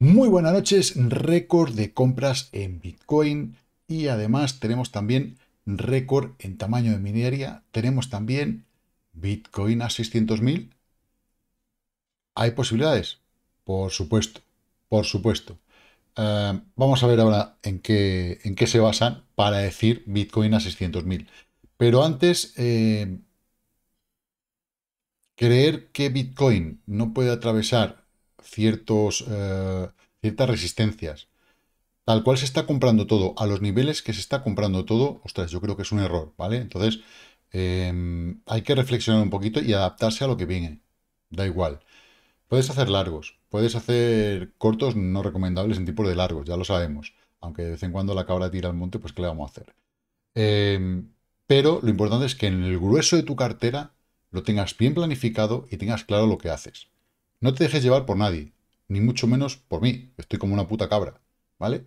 Muy buenas noches, récord de compras en Bitcoin y además tenemos también récord en tamaño de minería, tenemos también Bitcoin a 600.000. ¿Hay posibilidades? Por supuesto, por supuesto. Em, vamos a ver ahora en qué, en qué se basan para decir Bitcoin a 600.000. Pero antes, em, creer que Bitcoin no puede atravesar ciertos, eh, ciertas resistencias. Tal cual se está comprando todo, a los niveles que se está comprando todo, ostras, yo creo que es un error, ¿vale? Entonces, em, hay que reflexionar un poquito y adaptarse a lo que viene. Da igual. Puedes hacer largos, puedes hacer cortos no recomendables en tipo de largos, ya lo sabemos. Aunque de vez en cuando la cabra tira al monte, pues ¿qué le vamos a hacer? Em, pero lo importante es que en el grueso de tu cartera lo tengas bien planificado y tengas claro lo que haces. No te dejes llevar por nadie, ni mucho menos por mí. Estoy como una puta cabra, ¿vale?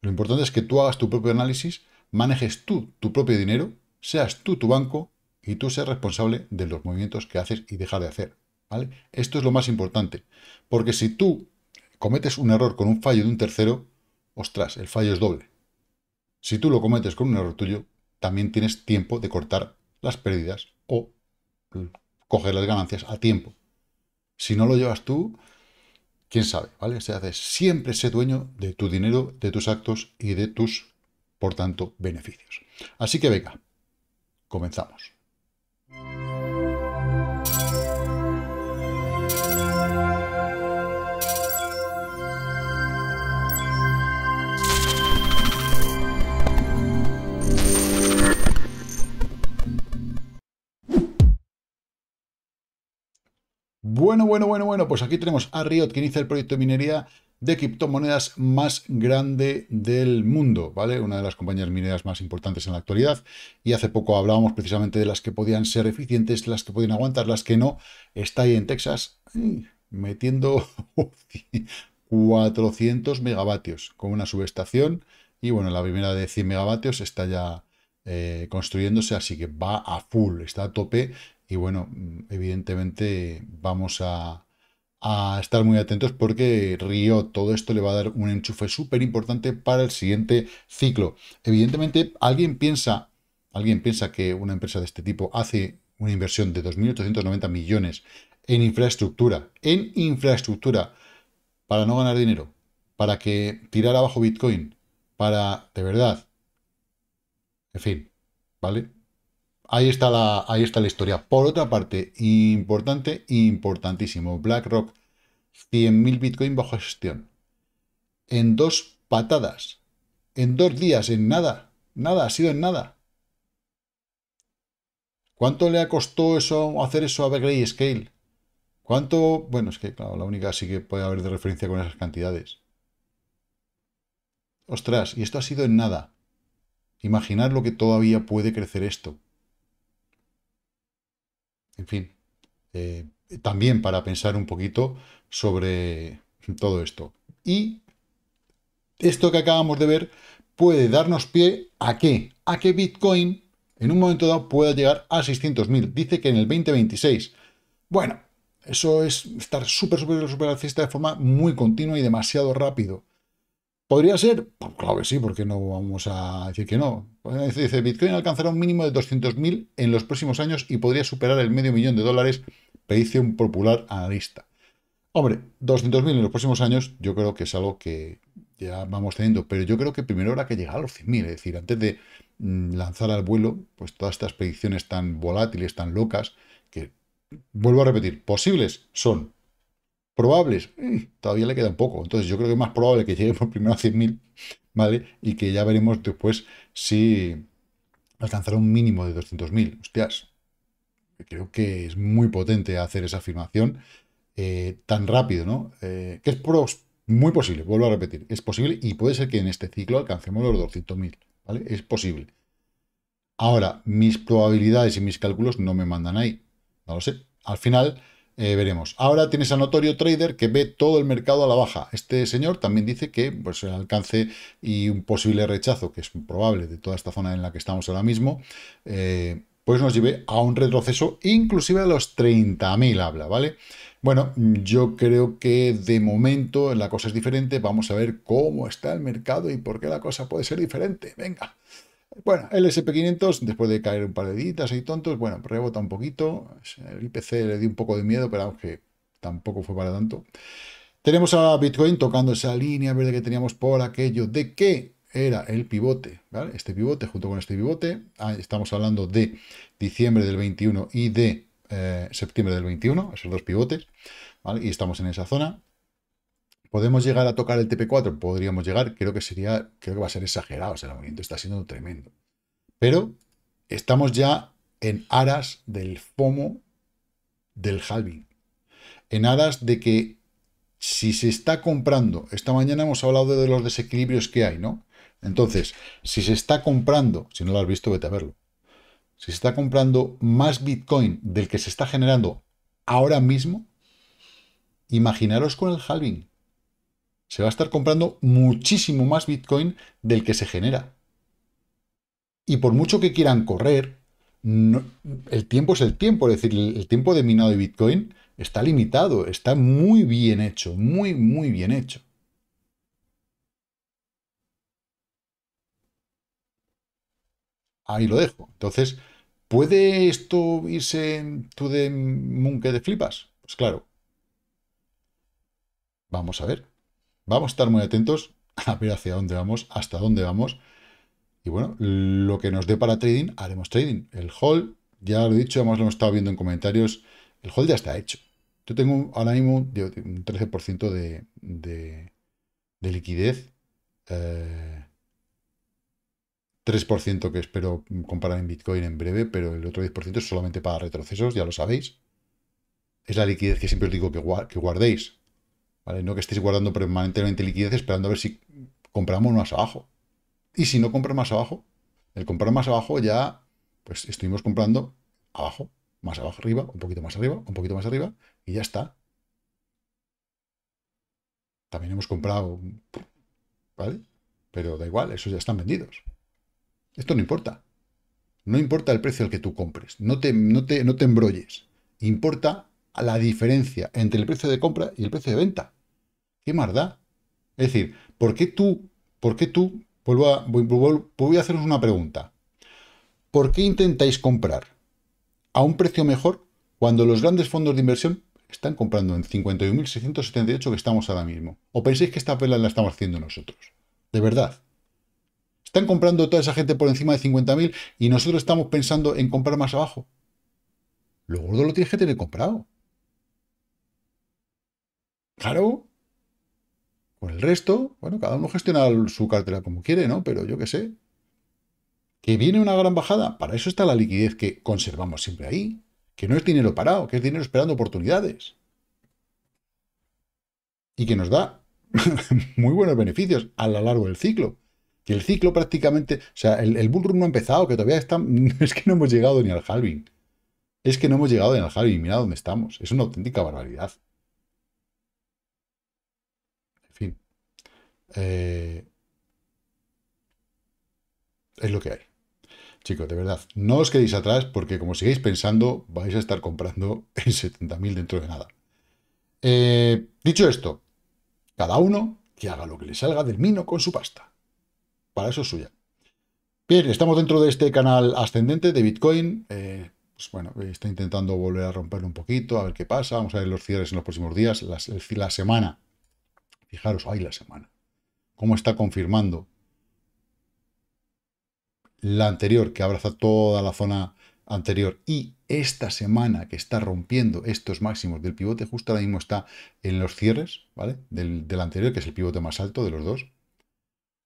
Lo importante es que tú hagas tu propio análisis, manejes tú tu propio dinero, seas tú tu banco y tú seas responsable de los movimientos que haces y dejar de hacer, ¿vale? Esto es lo más importante, porque si tú cometes un error con un fallo de un tercero, ostras, el fallo es doble. Si tú lo cometes con un error tuyo, también tienes tiempo de cortar las pérdidas o coger las ganancias a tiempo. Si no lo llevas tú, quién sabe, ¿vale? O hace siempre sé dueño de tu dinero, de tus actos y de tus, por tanto, beneficios. Así que venga, comenzamos. Bueno, bueno, bueno, bueno, pues aquí tenemos a Riot que inicia el proyecto de minería de criptomonedas más grande del mundo, ¿vale? Una de las compañías mineras más importantes en la actualidad. Y hace poco hablábamos precisamente de las que podían ser eficientes, las que podían aguantar, las que no. Está ahí en Texas metiendo 400 megavatios con una subestación. Y bueno, la primera de 100 megavatios está ya eh, construyéndose, así que va a full, está a tope y bueno, evidentemente vamos a, estar muy atentos porque Río, todo esto le va a dar un enchufe súper importante para el siguiente ciclo. Evidentemente, alguien piensa, alguien piensa que una empresa de este tipo hace una inversión de 2.890 millones en infraestructura, en infraestructura, para no ganar dinero, para que tirar abajo Bitcoin, para, de verdad, en fin, ¿vale? Ahí está, la, ahí está la historia. Por otra parte, importante, importantísimo, BlackRock, 100.000 Bitcoin bajo gestión. En dos patadas, en dos días, en nada, nada, ha sido en nada. ¿Cuánto le ha costado eso, hacer eso a Scale? ¿Cuánto? Bueno, es que, claro, la única sí que puede haber de referencia con esas cantidades. Ostras, y esto ha sido en nada. Imaginar lo que todavía puede crecer esto en fin, eh, también para pensar un poquito sobre todo esto. Y esto que acabamos de ver puede darnos pie a que A que Bitcoin en un momento dado pueda llegar a 600.000. Dice que en el 2026. Bueno, eso es estar súper, súper, súper alcista de forma muy continua y demasiado rápido. ¿Podría ser? Pues claro que sí, porque no vamos a decir que no. Dice, Bitcoin alcanzará un mínimo de 200.000 en los próximos años y podría superar el medio millón de dólares, predice un popular analista. Hombre, 200.000 en los próximos años yo creo que es algo que ya vamos teniendo, pero yo creo que primero habrá que llegar a los 100.000, es decir, antes de mm, lanzar al vuelo, pues todas estas predicciones tan volátiles, tan locas, que, vuelvo a repetir, posibles son, Probables, mm, todavía le queda un poco. Entonces yo creo que es más probable que lleguemos primero a 100.000, ¿vale? Y que ya veremos después si alcanzará un mínimo de 200.000. Hostias, creo que es muy potente hacer esa afirmación eh, tan rápido, ¿no? Eh, que es muy posible, vuelvo a repetir, es posible y puede ser que en este ciclo alcancemos los 200.000, ¿vale? Es posible. Ahora, mis probabilidades y mis cálculos no me mandan ahí, no lo sé. Al final, eh, veremos. Ahora tienes a notorio trader que ve todo el mercado a la baja. Este señor también dice que pues, el alcance y un posible rechazo, que es probable de toda esta zona en la que estamos ahora mismo, eh, pues nos lleve a un retroceso inclusive a los 30.000 habla, ¿vale? Bueno, yo creo que de momento la cosa es diferente. Vamos a ver cómo está el mercado y por qué la cosa puede ser diferente. Venga. Bueno, el SP500, después de caer un par de ditas y tontos, bueno, rebota un poquito. El IPC le dio un poco de miedo, pero aunque tampoco fue para tanto. Tenemos a Bitcoin tocando esa línea verde que teníamos por aquello de que era el pivote, ¿vale? Este pivote junto con este pivote. Ah, estamos hablando de diciembre del 21 y de eh, septiembre del 21, esos dos pivotes, Y estamos en esa zona. ¿Podemos llegar a tocar el TP4? Podríamos llegar, creo que sería, creo que va a ser exagerado, o sea, el movimiento está siendo tremendo. Pero estamos ya en aras del FOMO del halving. En aras de que si se está comprando, esta mañana hemos hablado de los desequilibrios que hay, ¿no? Entonces, si se está comprando, si no lo has visto, vete a verlo. Si se está comprando más Bitcoin del que se está generando ahora mismo, imaginaros con el halving se va a estar comprando muchísimo más Bitcoin del que se genera. Y por mucho que quieran correr, el tiempo es el tiempo, es decir, el, tiempo de minado de Bitcoin está limitado, está muy bien hecho, muy, muy bien hecho. Ahí lo dejo. Entonces, ¿puede esto irse tú de Munke de flipas? Pues claro. Vamos a ver. Vamos a estar muy atentos a ver hacia dónde vamos, hasta dónde vamos. Y bueno, lo que nos dé para trading, haremos trading. El hall, ya lo he dicho, además lo hemos estado viendo en comentarios, el hall ya está hecho. Yo tengo ahora mismo un 13% de, de, liquidez, 3% eh, que espero comprar en Bitcoin en breve, pero el otro 10% es solamente para retrocesos, ya lo sabéis. Es la liquidez que siempre os digo que, guardéis. No que estéis guardando permanentemente liquidez esperando a ver si compramos más abajo. Y si no compras más abajo, el comprar más abajo ya, pues estuvimos comprando abajo, más abajo arriba, un poquito más arriba, un poquito más arriba, y ya está. También hemos comprado, ¿vale? Pero da igual, esos ya están vendidos. Esto no importa. No importa el precio al que tú compres. No te, no te embrolles. Importa la diferencia entre el precio de compra y el precio de venta. ¿Qué más da? Es decir, ¿por qué tú, por qué tú, vuelvo a, voy a haceros una pregunta. ¿Por qué intentáis comprar a un precio mejor cuando los grandes fondos de inversión están comprando en 51.678 que estamos ahora mismo? ¿O pensáis que esta vela la estamos haciendo nosotros? De verdad. Están comprando toda esa gente por encima de 50.000 y nosotros estamos pensando en comprar más abajo. Lo gordo lo tienes que tener comprado. Claro. con el resto, bueno, cada uno gestiona su cartera como quiere, ¿no? Pero yo qué sé. Que viene una gran bajada. Para eso está la liquidez que conservamos siempre ahí. Que no es dinero parado, que es dinero esperando oportunidades. Y que nos da muy buenos beneficios a lo largo del ciclo. Que el ciclo prácticamente, o sea, el, no ha empezado, que todavía está, es que no hemos llegado ni al halving. Es que no hemos llegado ni al halving, mira dónde estamos. Es una auténtica barbaridad. Eh, es lo que hay. Chicos, de verdad, no os quedéis atrás porque como sigáis pensando, vais a estar comprando en 70.000 dentro de nada. Eh, dicho esto, cada uno que haga lo que le salga del mino con su pasta. Para eso es suya. Bien, estamos dentro de este canal ascendente de Bitcoin. Eh, pues bueno, está intentando volver a romperlo un poquito, a ver qué pasa. Vamos a ver los cierres en los próximos días. La, la semana. Fijaros, ahí la semana como está confirmando la anterior, que abraza toda la zona anterior, y esta semana que está rompiendo estos máximos del pivote, justo ahora mismo está en los cierres, ¿vale? Del, anterior, que es el pivote más alto de los dos.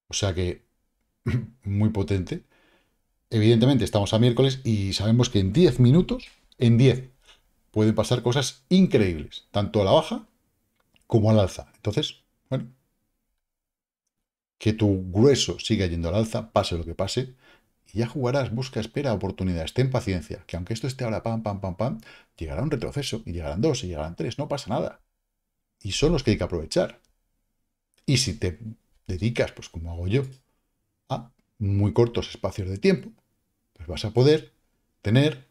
O sea que, muy potente. Evidentemente, estamos a miércoles y sabemos que en 10 minutos, en 10, pueden pasar cosas increíbles, tanto a la baja como al alza. Entonces, bueno, que tu grueso siga yendo al alza, pase lo que pase, y ya jugarás, busca, espera oportunidades, ten paciencia, que aunque esto esté ahora pam, pam, pam, pam, llegará un retroceso, y llegarán dos, y llegarán tres, no pasa nada. Y son los que hay que aprovechar. Y si te dedicas, pues como hago yo, a muy cortos espacios de tiempo, pues vas a poder tener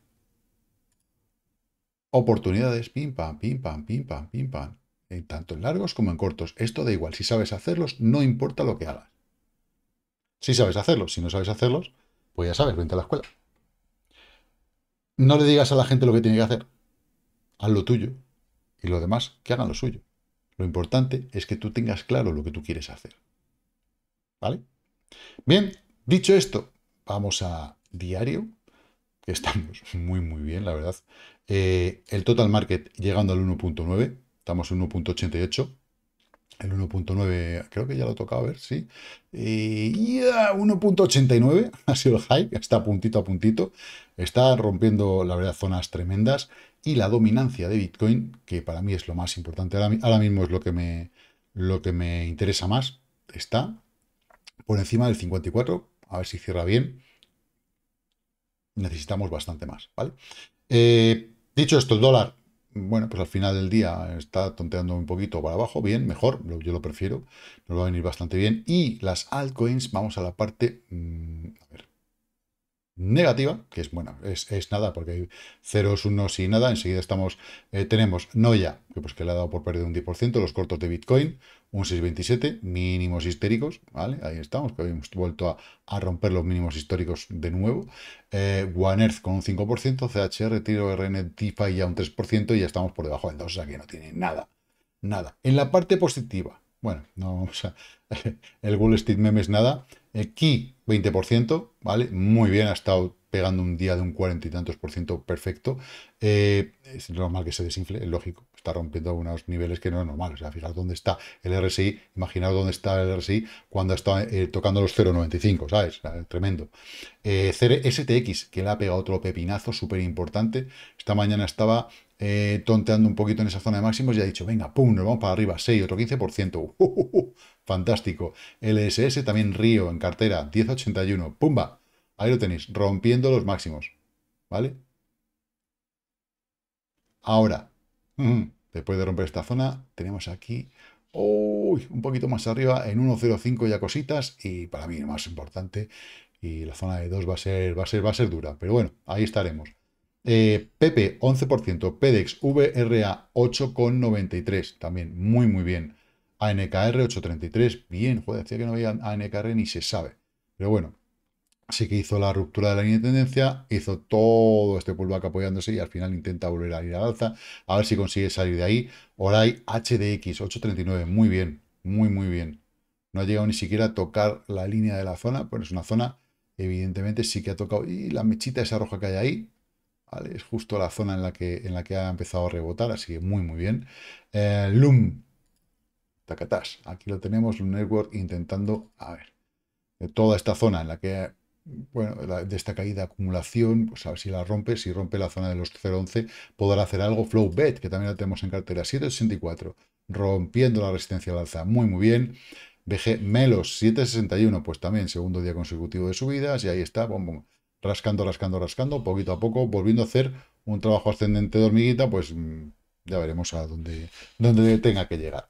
oportunidades, pim, pam, pim, pam, pim, pam, pim, pam, tanto en largos como en cortos. Esto da igual, si sabes hacerlos, no importa lo que hagas. Si sabes hacerlos, si no sabes hacerlos, pues ya sabes, vente a la escuela. No le digas a la gente lo que tiene que hacer. Haz lo tuyo y lo demás que hagan lo suyo. Lo importante es que tú tengas claro lo que tú quieres hacer. ¿Vale? Bien, dicho esto, vamos a diario, estamos muy, muy bien, la verdad. Eh, el total market llegando al 1.9 Estamos en 1.88. El 1.9, creo que ya lo he tocado, a ver, sí. Eh, y 1.89 ah, ha sido el high, está puntito a puntito. Está rompiendo, la verdad, zonas tremendas. Y la dominancia de Bitcoin, que para mí es lo más importante, ahora, mismo es lo que, me, lo que me interesa más, está por encima del 54. A ver si cierra bien. Necesitamos bastante más, ¿vale? Eh, dicho esto, el dólar bueno, pues al final del día está tonteando un poquito para abajo, bien, mejor, yo lo prefiero, nos va a venir bastante bien. Y las altcoins, vamos a la parte mm, negativa, que es bueno, es, nada, porque hay ceros, unos y nada. Enseguida estamos, eh, tenemos Noya, que pues que le ha dado por perder un 10%, los cortos de Bitcoin, un 6,27, mínimos histéricos, ¿vale? Ahí estamos, que habíamos vuelto a, romper los mínimos históricos de nuevo. Eh, One Earth con un 5%, CHR, Tiro, RN, DeFi ya un 3% y ya estamos por debajo del 2, o sea que no tiene nada, nada. En la parte positiva, bueno, no vamos a... El Wall Street Memes es nada, Aquí 20%, ¿vale? Muy bien, ha estado pegando un día de un cuarenta y tantos por ciento perfecto, eh, es normal que se desinfle, es lógico. Está rompiendo algunos niveles que no es normal. O sea, fijaros dónde está el RSI, imaginaos dónde está el RSI cuando está eh, tocando los 0,95, ¿sabes? Tremendo. Eh, STX, que le ha pegado otro pepinazo súper importante. Esta mañana estaba eh, tonteando un poquito en esa zona de máximos y ha dicho, venga, pum, nos vamos para arriba, 6, otro 15%. fantástico. LSS, también Río en cartera, 10,81. ¡Pumba! Ahí lo tenéis, rompiendo los máximos. ¿Vale? Ahora, después de romper esta zona, tenemos aquí uy, un poquito más arriba, en 1.05 ya cositas, y para mí lo más importante, y la zona de 2 va a ser, va a ser, va a ser dura, pero bueno, ahí estaremos. Eh, PP 11%, PEDEX VRA 8,93, también muy muy bien. ANKR 8,33, bien, joder, decía que no había ANKR ni se sabe, pero bueno, Así que hizo la ruptura de la línea de tendencia, hizo todo este pullback apoyándose y al final intenta volver a ir al alza, a ver si consigue salir de ahí. hay HDX 839, muy bien, muy muy bien. No ha llegado ni siquiera a tocar la línea de la zona, pero es una zona, evidentemente sí que ha tocado. Y la mechita esa roja que hay ahí, es justo la zona en la, que, en la que ha empezado a rebotar, así que muy muy bien. Eh, Loom, tacatás, aquí lo tenemos, un Network intentando, a ver, toda esta zona en la que bueno, de esta caída acumulación, pues a ver si la rompe, si rompe la zona de los 0.11, podrá hacer algo. Flow Bet, que también la tenemos en cartera, 7.64 rompiendo la resistencia al alza, muy, muy bien. BG Melos, 7.61, pues también segundo día consecutivo de subidas, y ahí está, rascando, rascando, rascando, poquito a poco, volviendo a hacer un trabajo ascendente de hormiguita, pues mm, ya veremos a dónde, dónde tenga que llegar.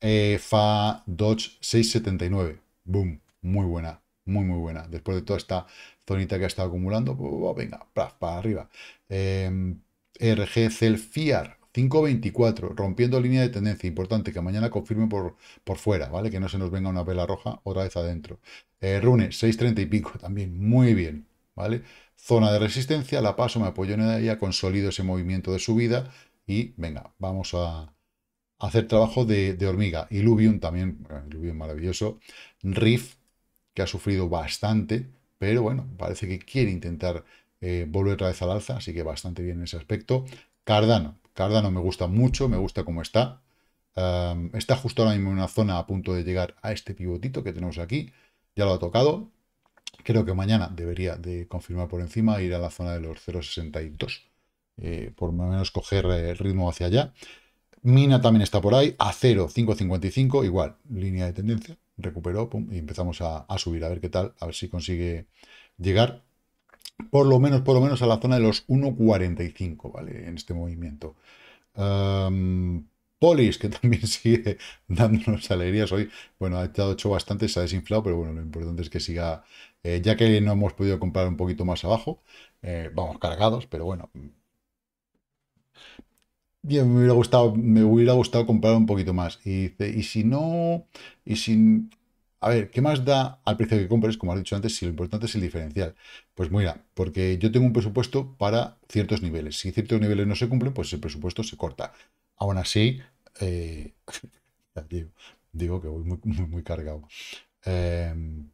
Eh, FA Dodge 6.79, boom, muy buena muy, muy buena. Después de toda esta zonita que ha estado acumulando, pues, oh, venga, para arriba. Em, RG Celfiar, 5.24, rompiendo línea de tendencia. Importante que mañana confirme por, por fuera, ¿vale? Que no se nos venga una vela roja otra vez adentro. Eh, Rune, 6.30 y también muy bien, ¿vale? Zona de resistencia, la paso, me apoyo en ella, consolido ese movimiento de subida y venga, vamos a hacer trabajo de, de hormiga. Illuvium también, Iluvium maravilloso. Riff, ha sufrido bastante, pero bueno, parece que quiere intentar eh, volver otra vez al alza, así que bastante bien en ese aspecto. Cardano, Cardano me gusta mucho, me gusta cómo está. está justo ahora mismo en una zona a punto de llegar a este pivotito que tenemos aquí, ya lo ha tocado. Creo que mañana debería de confirmar por encima ir a la zona de los 0.62. Eh, por lo menos coger eh, el ritmo hacia allá. Mina también está por ahí, a 0.555 igual, línea de tendencia, recuperó y empezamos a, subir a ver qué tal, a ver si consigue llegar por lo menos, por lo menos a la zona de los 1.45, ¿vale? En este movimiento. Polis, que también sigue dándonos alegrías hoy. Bueno, ha estado hecho bastante, se ha desinflado, pero bueno, lo importante es que siga, eh, ya que no hemos podido comprar un poquito más abajo, eh, vamos cargados, pero bueno, Bien, me hubiera gustado, me hubiera gustado comprar un poquito más. Y si no, y si. A ver, ¿qué más da al precio que compres? Como has dicho antes, si lo importante es el diferencial. Pues mira, porque yo tengo un presupuesto para ciertos niveles. Si ciertos niveles no se cumplen, pues el presupuesto se corta. Aún así, eh, digo, que voy muy, cargado. Em,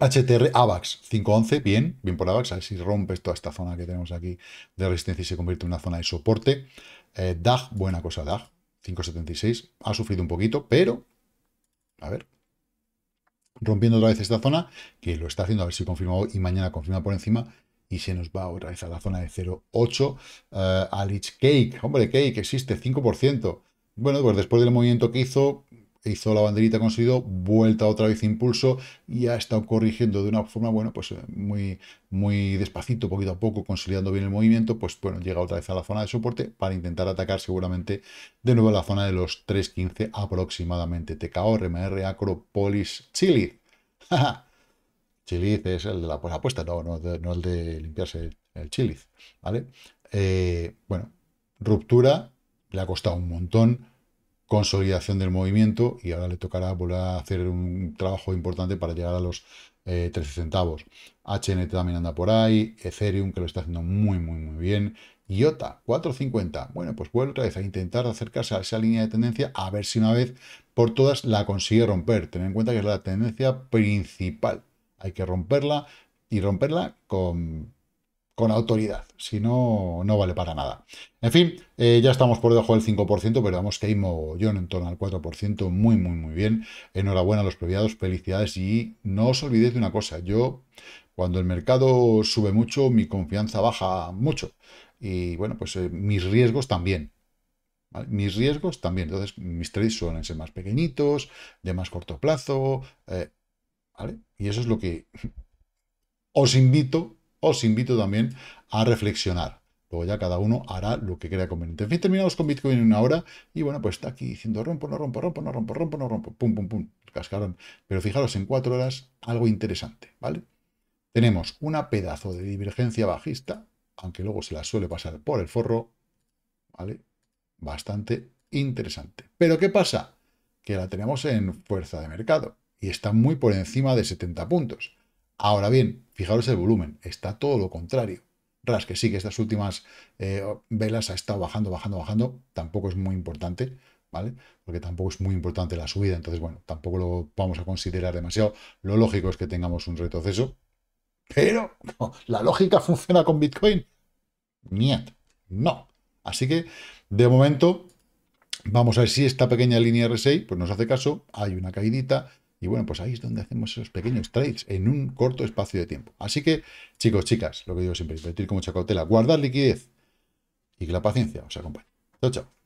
HTR AVAX 511, bien, bien por AVAX, a ver si rompes toda esta zona que tenemos aquí de resistencia y se convierte en una zona de soporte. Eh, DAG, buena cosa DAG, 576, ha sufrido un poquito, pero, a ver, rompiendo otra vez esta zona, que lo está haciendo, a ver si confirma hoy y mañana confirma por encima, y se nos va otra vez a la zona de 0,8. ocho eh, Cake, hombre, Cake existe, 5%. Bueno, pues después del movimiento que hizo, hizo la banderita conseguido, vuelta otra vez impulso y ha estado corrigiendo de una forma, bueno, pues eh, muy, muy despacito, poquito a poco, consolidando bien el movimiento, pues bueno, llega otra vez a la zona de soporte para intentar atacar seguramente de nuevo la zona de los 3.15 aproximadamente. TKO, RMR, Acropolis, Chile. Chiliz. es el de la pues, apuesta, no, no, no, el de limpiarse el chiliz, ¿vale? Eh, bueno, ruptura, le ha costado un montón, consolidación del movimiento y ahora le tocará volver a hacer un trabajo importante para llegar a los 13 eh, centavos. HNT también anda por ahí, Ethereum que lo está haciendo muy, muy, muy bien. IOTA, 4.50. Bueno, pues vuelve otra vez a intentar acercarse a esa línea de tendencia a ver si una vez por todas la consigue romper. Ten en cuenta que es la tendencia principal. Hay que romperla y romperla con con autoridad, si no, no vale para nada. En fin, eh, ya estamos por debajo del 5%, pero vamos que hay yo en torno al 4%, muy, muy, muy bien. Enhorabuena a los previados, felicidades y no os olvidéis de una cosa, yo cuando el mercado sube mucho, mi confianza baja mucho y bueno, pues eh, mis riesgos también. Mis riesgos también, entonces mis trades suelen ser más pequeñitos, de más corto plazo, eh, Y eso es lo que os invito os invito también a reflexionar. Luego ya cada uno hará lo que crea conveniente. En fin, terminamos con Bitcoin en una hora y bueno, pues está aquí diciendo rompo, no rompo, rompo, no rompo, rompo, no rompo, pum, pum, pum, Cascaron. Pero fijaros, en cuatro horas algo interesante, ¿vale? Tenemos una pedazo de divergencia bajista, aunque luego se la suele pasar por el forro, ¿vale? Bastante interesante. Pero ¿qué pasa? Que la tenemos en fuerza de mercado y está muy por encima de 70 puntos. Ahora bien, fijaros el volumen, está todo lo contrario. Ras, que sí, que estas últimas eh, velas ha estado bajando, bajando, bajando, tampoco es muy importante, ¿vale? Porque tampoco es muy importante la subida, entonces, bueno, tampoco lo vamos a considerar demasiado. Lo lógico es que tengamos un retroceso, pero la lógica funciona con Bitcoin. Niet, no. Así que, de momento, vamos a ver si esta pequeña línea R6 pues nos hace caso, hay una caídita... Y bueno, pues ahí es donde hacemos esos pequeños trades en un corto espacio de tiempo. Así que, chicos, chicas, lo que digo siempre, invertir con mucha cautela, guardar liquidez y que la paciencia os acompañe. Chao, chao.